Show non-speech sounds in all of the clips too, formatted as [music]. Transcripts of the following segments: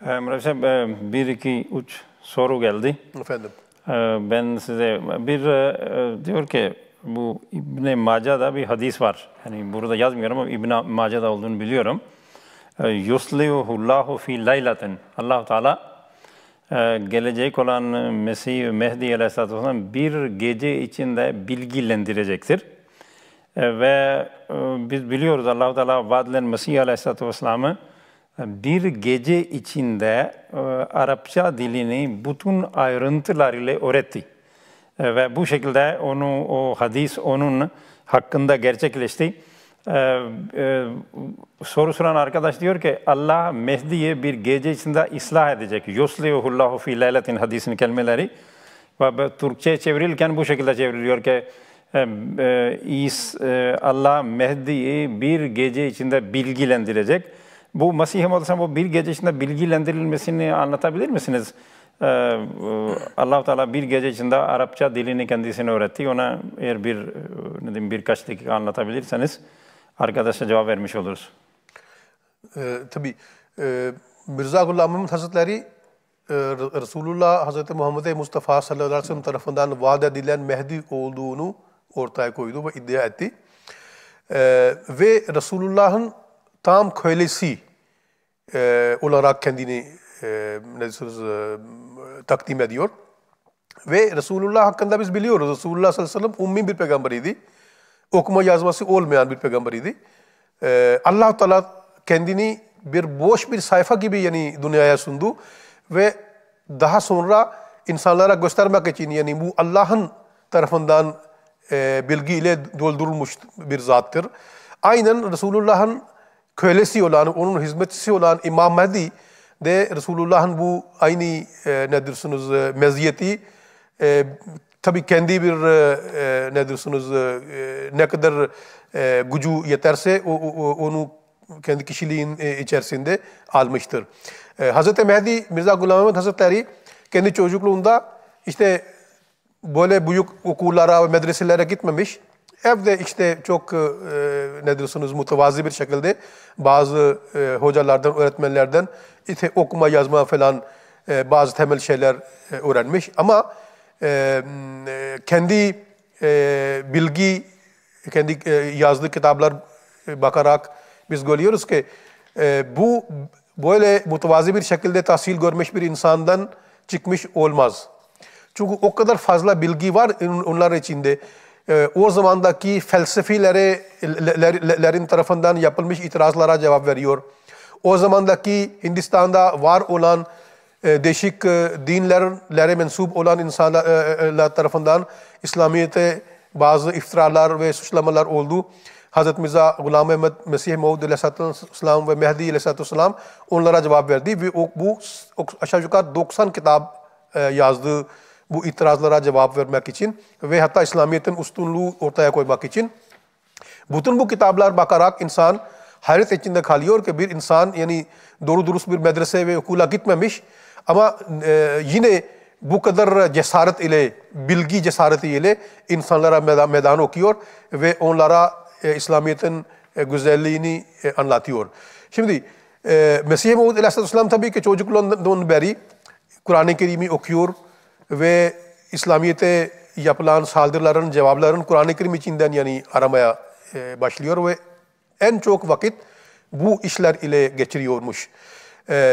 Murat ee, e, bir iki üç soru geldi. Efendim. Ee, ben size bir e, e, diyor ki bu İbn Maca'da bir hadis var. Yani burada yazmıyorum ama İbn Maca'da olduğunu biliyorum. Ee, Allahu fi laylatin. Allahu Teala gelecek olan Mesih Mehdi Aleyhisselatü Vesselam bir gece içinde bilgilendirecektir. Ve biz biliyoruz Allahu Teala vaadilen Mesih Aleyhisselatü Vesselam'ı bir gece içinde e, Arapça dilini bütün ayrıntılar ile öğretti. E, ve bu şekilde onu o hadis onun hakkında gerçekleşti. Ee, soru soran arkadaş diyor ki Allah Mehdiye bir gece içinde ıslah edecek. Yuslihuhullahu fi leyletin hadisin kelimeleri. Ve Türkçe çevrilirken bu şekilde çevriliyor ki İs, Allah Mehdi'yi bir gece içinde bilgilendirecek bu Masih bu bir gece içinde bilgilendirilmesini anlatabilir misiniz? Ee, Allah-u Teala bir gece içinde Arapça dilini kendisine öğretti. Ona eğer bir ne diyeyim, birkaç dakika anlatabilirseniz arkadaşa cevap vermiş oluruz. Ee, tabii. Ee, Mirza Ghulam Ahmet Hazretleri e, Resulullah Hazreti Muhammed Mustafa sallallahu aleyhi ve sellem tarafından vaat edilen Mehdi olduğunu ortaya koydu ve iddia etti. Ee, ve Resulullah'ın tam kölesi e, olarak kendini e, e, takdim ediyor. Ve Resulullah hakkında biz biliyoruz. Resulullah sallallahu aleyhi ve sellem ummi bir peygamberiydi. Okuma yazması olmayan bir peygamberiydi. E, allah Teala kendini bir boş bir sayfa gibi yani dünyaya sundu. Ve daha sonra insanlara göstermek için yani bu Allah'ın tarafından e, bilgiyle doldurulmuş bir zattır. Aynen Resulullah'ın kölesi olan, onun hizmetçisi olan İmam Mehdi de Resulullah'ın bu aynı e, ne diyorsunuz e, meziyeti e, tabii kendi bir e, e ne diyorsunuz e, e, ne kadar e, gücü yeterse o, o, onu kendi kişiliğin içerisinde almıştır. E, Hz. Mehdi Mirza Gullam Ahmet Hazretleri kendi çocukluğunda işte böyle büyük okullara ve medreselere gitmemiş evde işte çok e, e, ne diyorsunuz mütevazi bir şekilde bazı e, hocalardan, öğretmenlerden işte okuma, yazma falan e, bazı temel şeyler e, öğrenmiş. Ama e, e kendi e, bilgi, kendi e, yazdığı kitaplar e, bakarak biz görüyoruz ki e, bu böyle mütevazi bir şekilde tahsil görmüş bir insandan çıkmış olmaz. Çünkü o kadar fazla bilgi var onlar içinde. Ee, o zamandaki felsefilerin tarafından yapılmış itirazlara cevap veriyor. O zamandaki Hindistan'da var olan e, değişik e, dinlere mensup olan insanlar tarafından İslamiyet'e bazı iftiralar ve suçlamalar oldu. Hz. Mirza Gulam Ahmed Mesih Maud Aleyhisselam ve Mehdi Aleyhisselam onlara cevap verdi ve bu aşağı yukarı 90 kitap e, yazdı bu itirazlara cevap vermek için ve hatta İslamiyet'in ustunluğu ortaya koymak için bütün bu kitaplar bakarak insan hayret içinde kalıyor ki bir insan yani doğru dürüst bir medrese ve okula gitmemiş ama e, yine bu kadar cesaret ile, bilgi cesareti ile insanlara meydan, meydan okuyor ve onlara e, İslamiyet'in e, güzelliğini e, anlatıyor. Şimdi e, Mesih Muhammed Aleyhisselam tabii ki çocukluğundan beri Kur'an-ı Kerim'i okuyor, ve İslamiyet'e yapılan saldırıların cevaplarının Kur'an-ı Kerim içinden yani aramaya başlıyor ve en çok vakit bu işler ile geçiriyormuş.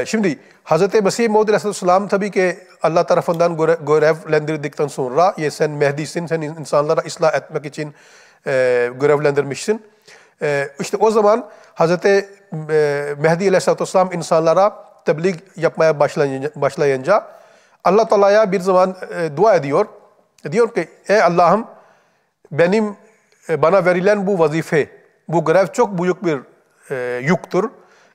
şimdi Hz. Mesih Maud Aleyhisselam tabii ki Allah tarafından göre, görevlendirdikten sonra ya sen Mehdi'sin, sen insanlara ıslah etmek için görevlendirmişsin. İşte o zaman Hz. Mehdi Aleyhisselam insanlara tebliğ yapmaya başlayınca, başlayınca Allah Teala'ya bir zaman e, dua ediyor. E, diyor ki ey Allah'ım benim e, bana verilen bu vazife, bu görev çok büyük bir e, yuktur.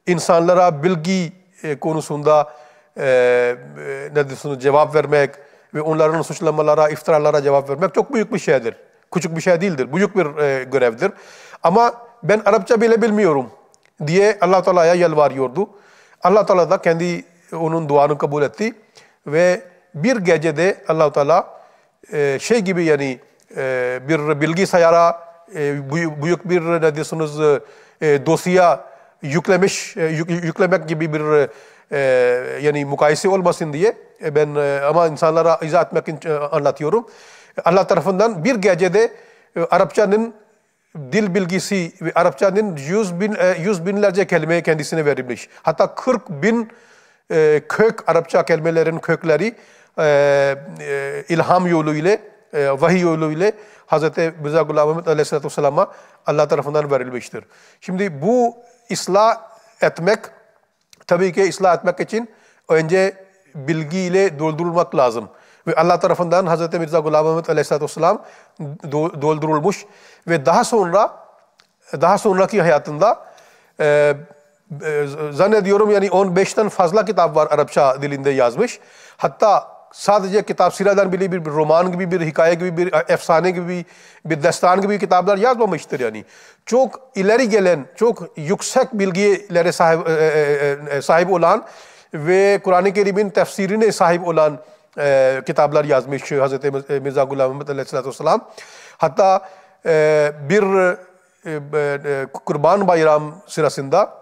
İnsanlara bilgi e, konusunda e, e ne diyorsunuz cevap vermek ve onların suçlamalara, iftiralara cevap vermek çok büyük bir şeydir. Küçük bir şey değildir. Büyük bir e, görevdir. Ama ben Arapça bile bilmiyorum diye Allah Teala'ya yalvarıyordu. Allah Teala da kendi onun duanı kabul etti. Ve bir gecede Allahu Teala e, şey gibi yani e, bir bilgisayara e, büyük bir ne diyorsunuz e, e, dosya yüklemiş yüklemek gibi bir yani mukayese olmasın diye ben ama insanlara izah etmek için anlatıyorum. Allah tarafından bir gecede Arapçanın dil bilgisi ve Arapçanın yüz bin e, binlerce kelimeye kendisine verilmiş. Hatta 40 bin e, kök, Arapça kelimelerin kökleri e, e, ilham yolu ile, e, vahiy yolu ile Hz. Mirza Ghulam Ahmet Aleyhisselatü Vesselam'a Allah tarafından verilmiştir. Şimdi bu ıslah etmek, tabii ki ıslah etmek için önce bilgiyle doldurulmak lazım. Ve Allah tarafından Hz. Mirza Ghulam Ahmet Aleyhisselatü Vesselam doldurulmuş ve daha sonra daha sonraki hayatında e, zan ediyorum yani 15'ten fazla kitap var Arapça dilinde yazmış. Hatta sadece kitapsiradan bile bir, bir roman gibi, bir hikaye gibi, bir efsane gibi, bir destan gibi kitaplar yazmamıştır yani. Çok ileri gelen, çok yüksek bilgilere sahip, e, e, sahip olan ve Kur'an-ı Kerim'in tefsirine sahip olan e, kitaplar yazmış Hz. Mirza Gullam Muhammed Aleyhisselatü Vesselam. Hatta e, bir e, e, Kurban Bayram sırasında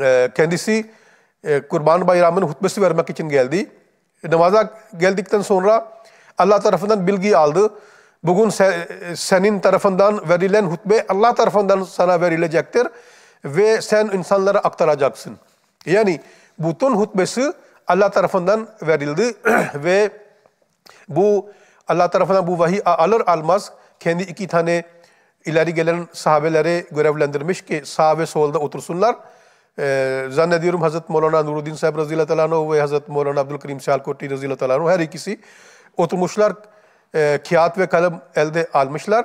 Ee, kendisi e, Kurban Bayram'ın hutbesi vermek için geldi. Namaza geldikten sonra Allah tarafından bilgi aldı. Bugün e, senin tarafından verilen hutbe Allah tarafından sana verilecektir ve sen insanlara aktaracaksın. Yani bütün hutbesi Allah tarafından verildi [clears throat] ve bu Allah tarafından bu vahiy alır almaz kendi iki tane ileri gelen sahabelere görevlendirmiş ki sağ ve solda otursunlar e, zannediyorum Hazreti Mevlana Nuruddin Sahib Razıyla anh ve Hazreti Mevlana Abdülkerim Sialkoti Razıyla anh her ikisi oturmuşlar e, kağıt ve kalem elde almışlar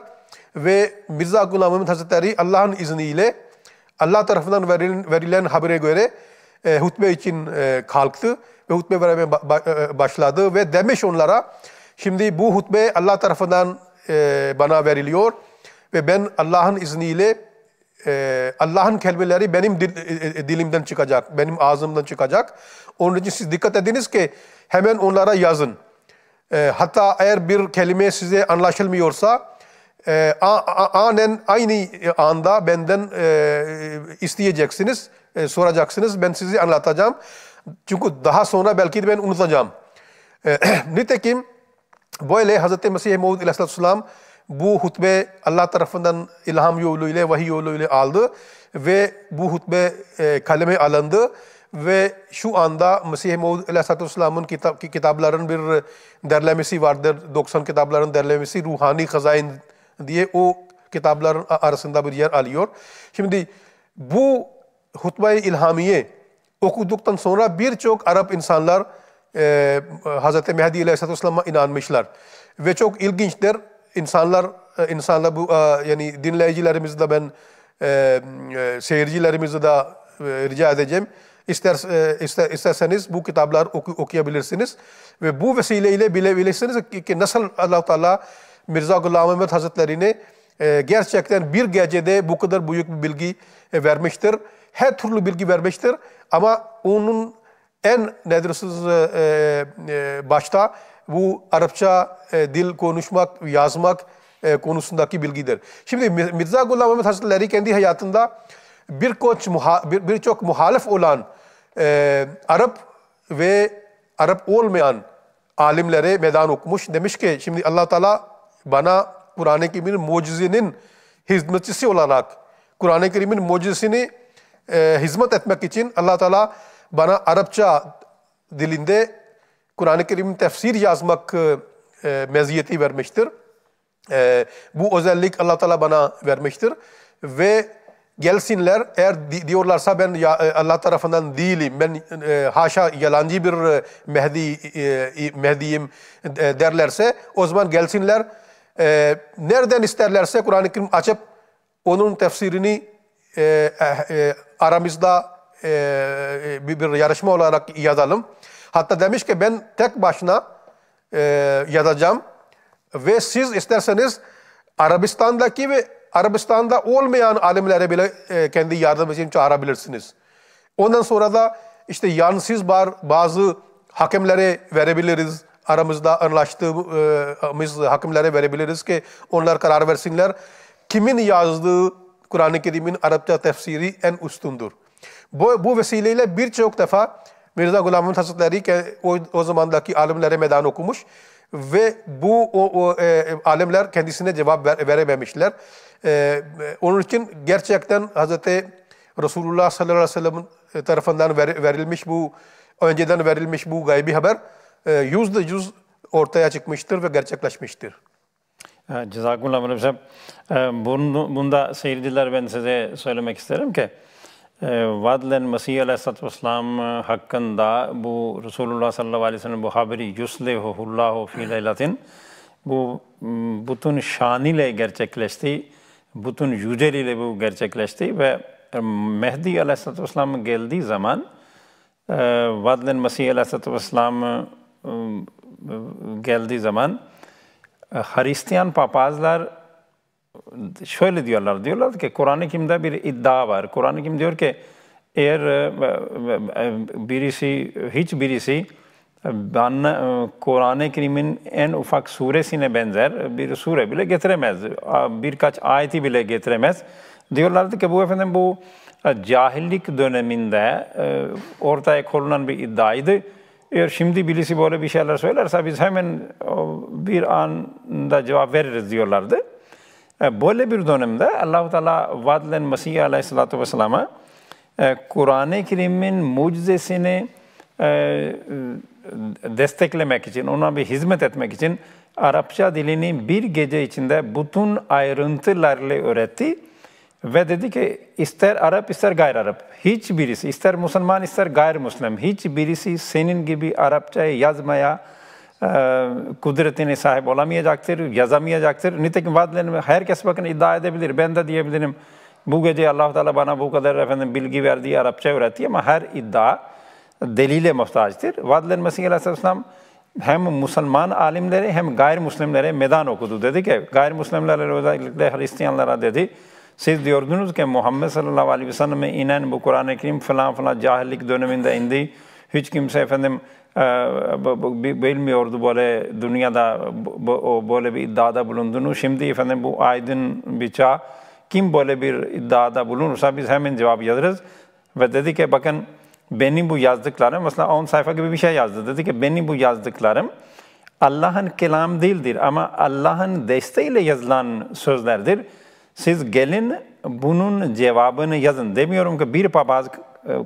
ve Mirza Gulam Mehmet Hazretleri Allah'ın izniyle Allah tarafından verilen, verilen habere göre e, hutbe için e, kalktı ve hutbe vermeye başladı ve demiş onlara şimdi bu hutbe Allah tarafından e, bana veriliyor ve ben Allah'ın izniyle e, Allah'ın kelimeleri benim dil, e, e, dilimden çıkacak, benim ağzımdan çıkacak. Onun için siz dikkat ediniz ki hemen onlara yazın. E, hatta eğer bir kelime size anlaşılmıyorsa e, a, a, anen aynı anda benden e, isteyeceksiniz, e, soracaksınız. Ben sizi anlatacağım. Çünkü daha sonra belki de ben unutacağım. E, [clears throat] nitekim böyle Hz. Mesih Muhammed Aleyhisselam bu hutbe Allah tarafından ilham yoluyla, vahiy yoluyla aldı ve bu hutbe e, kaleme alındı ve şu anda Mesih Maud Aleyhisselatü Vesselam'ın kitap, kitaplarının bir derlemesi vardır. 90 kitapların derlemesi ruhani hazain diye o kitapların arasında bir yer alıyor. Şimdi bu hutbe-i ilhamiye okuduktan sonra birçok Arap insanlar e, Hz. Mehdi Aleyhisselatü Vesselam'a inanmışlar. Ve çok ilginçtir insanlar e, insanla bu e, yani dinleyicilerimizle ben e, e, seyircilerimizi de rica edeceğim. İster, e, ister, isterseniz bu kitaplar oku, okuyabilirsiniz ve bu vesileyle bilebilirsiniz ki, ki nasıl allah Teala Mirza Gullam Ahmet Hazretleri'ni gerçekten bir gecede bu kadar büyük bir bilgi vermiştir. Her türlü bilgi vermiştir ama onun en nedir siz, e, e, başta bu Arapça e, dil konuşmak, yazmak e, konusundaki bilgidir. Şimdi Mirza Gullam Mehmet Hazretleri kendi hayatında birçok muha, bir, birçok muhalif olan e, Arap ve Arap olmayan alimlere meydan okumuş. Demiş ki şimdi Allah Teala bana Kur'an-ı Kerim'in mucizenin hizmetçisi olarak Kur'an-ı Kerim'in mucizesini e, hizmet etmek için Allah Teala bana Arapça dilinde Kur'an-ı Kerim tefsir yazmak e, e, meziyeti vermiştir. E, bu özellik Allah Teala bana vermiştir. Ve gelsinler eğer di diyorlarsa ben ya, e, Allah tarafından değilim. Ben e, haşa yalancı bir e, Mehdi, e, Mehdi'yim e, derlerse o zaman gelsinler. E, nereden isterlerse Kur'an-ı Kerim açıp onun tefsirini e, e, aramızda e, bir, bir yarışma olarak yazalım. Hatta demiş ki ben tek başına e, yatacağım ve siz isterseniz Arabistan'daki ve Arabistan'da olmayan alimlere bile e, kendi yardım için çağırabilirsiniz. Ondan sonra da işte yansız bar bazı hakemlere verebiliriz. Aramızda anlaştığımız e, hakimlere verebiliriz ki onlar karar versinler. Kimin yazdığı Kur'an-ı Kerim'in Arapça tefsiri en üstündür. Bu, bu vesileyle birçok defa Mirza Gulamun Hazretleri ki o, o zamandaki alimlere meydan okumuş ve bu o, o, e, alimler kendisine cevap ver, verememişler. E, onun için gerçekten Hazreti Resulullah sallallahu aleyhi ve sellem e, tarafından ver, verilmiş bu önceden verilmiş bu gaybi haber e, yüzde yüz ortaya çıkmıştır ve gerçekleşmiştir. E, Cezakullah Hocam. E, bunu, bunda seyirciler ben size söylemek isterim ki ee, Vadlen Mesih Aleyhisselatü Vesselam e, hakkında bu Resulullah sallallahu aleyhi ve sellem bu haberi yuslehuhullahu fi leylatin bu bütün şanıyla gerçekleşti. Bütün yüceliyle bu gerçekleşti ve e, Mehdi Aleyhisselatü Vesselam geldiği zaman e, Vadlen Mesih Aleyhisselatü Vesselam geldiği zaman Hristiyan papazlar şöyle diyorlar. Diyorlar ki Kur'an-ı Kerim'de bir iddia var. Kur'an-ı Kerim diyor ki eğer e, e, e, birisi, hiç birisi ben Kur'an-ı Kerim'in en ufak suresine benzer bir sure bile getiremez. Birkaç ayeti bile getiremez. Diyorlardı ki bu efendim bu cahillik döneminde ortaya konulan bir iddiaydı. Eğer şimdi birisi böyle bir şeyler söylerse biz hemen bir anda cevap veririz diyorlardı. E, böyle bir dönemde Allahu Teala vaadilen Mesih Aleyhisselatü Vesselam'a e, Kur'an-ı Kerim'in mucizesini e, desteklemek için, ona bir hizmet etmek için Arapça dilini bir gece içinde bütün ayrıntılarla öğretti. Ve dedi ki ister Arap ister gayri Arap hiçbirisi ister Müslüman ister gayrimüslim hiçbirisi senin gibi Arapçayı yazmaya, ee, kudretine sahip olamayacaktır, yazamayacaktır. Nitekim vaatlerini herkes bakın iddia edebilir. Ben de diyebilirim bu gece allah Teala bana bu kadar efendim bilgi verdi, Arapça öğretti ama her iddia delile muhtaçtır. Vaatler Mesih Aleyhisselam hem Müslüman alimleri hem gayrimüslimlere medan okudu. Dedi ki gayrimüslimlere özellikle Hristiyanlara dedi siz diyordunuz ki Muhammed sallallahu aleyhi ve selleme inen bu Kur'an-ı Kerim falan falan cahillik döneminde indi. Hiç kimse efendim ee, bilmiyordu böyle dünyada böyle bir iddiada bulunduğunu. Şimdi efendim bu aydın bir çağ kim böyle bir iddiada bulunursa biz hemen cevap yazarız. Ve dedi ki bakın benim bu yazdıklarım, mesela 10 sayfa gibi bir şey yazdı. Dedi ki benim bu yazdıklarım Allah'ın kelam değildir ama Allah'ın desteğiyle yazılan sözlerdir. Siz gelin bunun cevabını yazın. Demiyorum ki bir papaz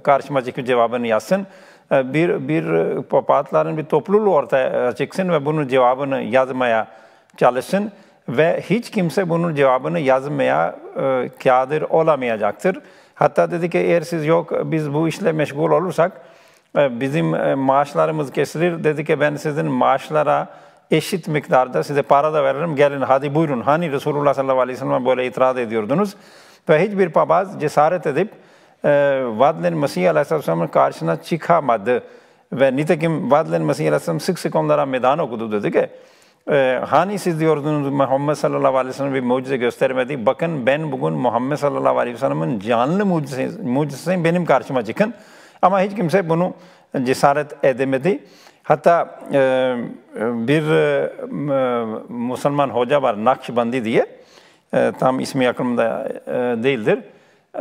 karşıma çıkıp cevabını yazsın. Ee, bir bir e, papatların bir topluluğu ortaya çıksın ve bunun cevabını yazmaya çalışsın ve hiç kimse bunun cevabını yazmaya e, kadir olamayacaktır. Hatta dedi ki eğer siz yok biz bu işle meşgul olursak e, bizim e, maaşlarımız kesilir. Dedi ki ben sizin maaşlara eşit miktarda size para da veririm gelin hadi buyurun. Hani Resulullah sallallahu aleyhi ve sellem böyle itiraz ediyordunuz. Ve hiçbir papaz cesaret edip ee, vaadilen Mesih Aleyhisselam'ın karşısına çıkamadı. Ve nitekim vaadilen Mesih Aleyhisselam sık sık onlara meydan okudu dedi ki ee, hani siz diyordunuz Muhammed sallallahu aleyhi ve sellem bir mucize göstermedi. Bakın ben bugün Muhammed sallallahu aleyhi ve sellem'in canlı mucizesi, benim karşıma çıkın. Ama hiç kimse bunu cesaret edemedi. Hatta e, e, bir e, Müslüman hoca var Nakşibandi diye. Tam ismi aklımda değildir.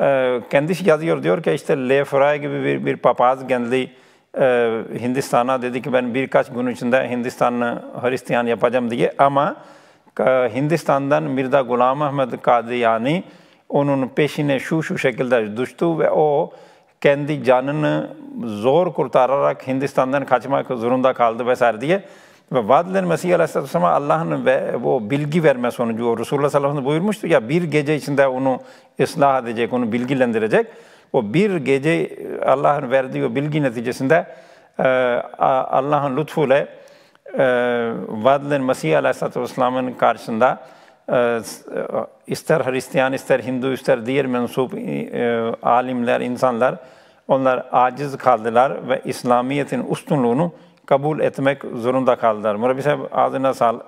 Ee, Kendisi yazıyor diyor ki işte Lefray gibi bir, bir papaz geldi e, Hindistan'a dedi ki ben birkaç gün içinde Hindistan'ı Hristiyan yapacağım diye ama e, Hindistan'dan Mirza Gulam Ahmet Kadiyani onun peşine şu şu şekilde düştü ve o kendi canını zor kurtararak Hindistan'dan kaçmak zorunda kaldı vesaire diye ve vaat edilen Mesih Aleyhisselatü Allah'ın ve o bilgi verme sonucu o Resulullah sallallahu aleyhi ve sellem buyurmuştu ya bir gece içinde onu ıslah edecek, onu bilgilendirecek. O bir gece e, Allah'ın verdiği o bilgi neticesinde e, Allah'ın lütfuyla e, vaat edilen Mesih Aleyhisselatü Vesselam'ın karşısında ister Hristiyan, ister Hindu, ister diğer mensup alimler, insanlar onlar aciz kaldılar ve İslamiyet'in ustunluğunu kabul etmek zorunda kaldılar. Murabbi Sahip ağzına sağlık.